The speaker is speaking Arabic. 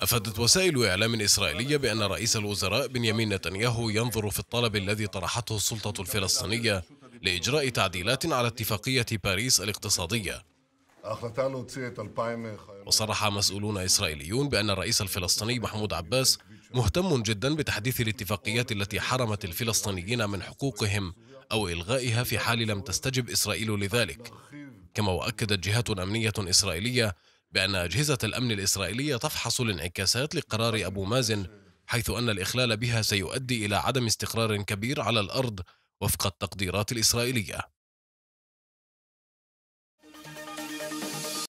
أفادت وسائل إعلام إسرائيلية بأن رئيس الوزراء بنيامين نتنياهو ينظر في الطلب الذي طرحته السلطة الفلسطينية لإجراء تعديلات على اتفاقية باريس الاقتصادية وصرح مسؤولون إسرائيليون بأن الرئيس الفلسطيني محمود عباس مهتم جدا بتحديث الاتفاقيات التي حرمت الفلسطينيين من حقوقهم أو إلغائها في حال لم تستجب إسرائيل لذلك كما وأكدت جهات أمنية إسرائيلية بأن أجهزة الأمن الإسرائيلية تفحص الانعكاسات لقرار أبو مازن حيث أن الإخلال بها سيؤدي إلى عدم استقرار كبير على الأرض وفق التقديرات الإسرائيلية